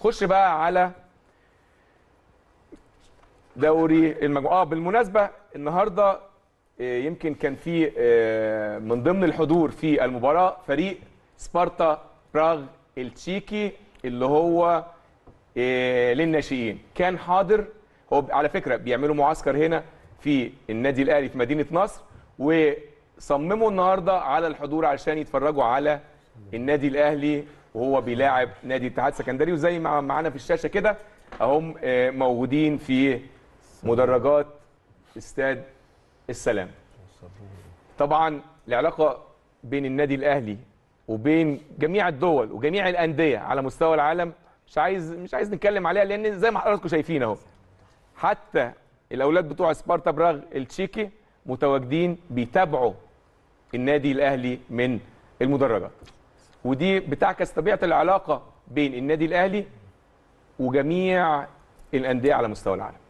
خش بقى على دوري المجموعه اه بالمناسبه النهارده آه، يمكن كان في آه، من ضمن الحضور في المباراه فريق سبارتا براغ التشيكي اللي هو آه، للناشئين كان حاضر هو على فكره بيعملوا معسكر هنا في النادي الاهلي في مدينه نصر وصمموا النهارده على الحضور علشان يتفرجوا على النادي الاهلي وهو بيلاعب نادي اتحاد سكندري وزي ما معانا في الشاشه كده اهم آه، موجودين في مدرجات استاد السلام طبعا العلاقه بين النادي الاهلي وبين جميع الدول وجميع الانديه على مستوى العالم مش عايز مش عايز نتكلم عليها لان زي ما حضراتكم شايفين اهو حتى الاولاد بتوع سبارتا براغ التشيكي متواجدين بيتابعوا النادي الاهلي من المدرجات ودي بتعكس طبيعه العلاقه بين النادي الاهلي وجميع الانديه على مستوى العالم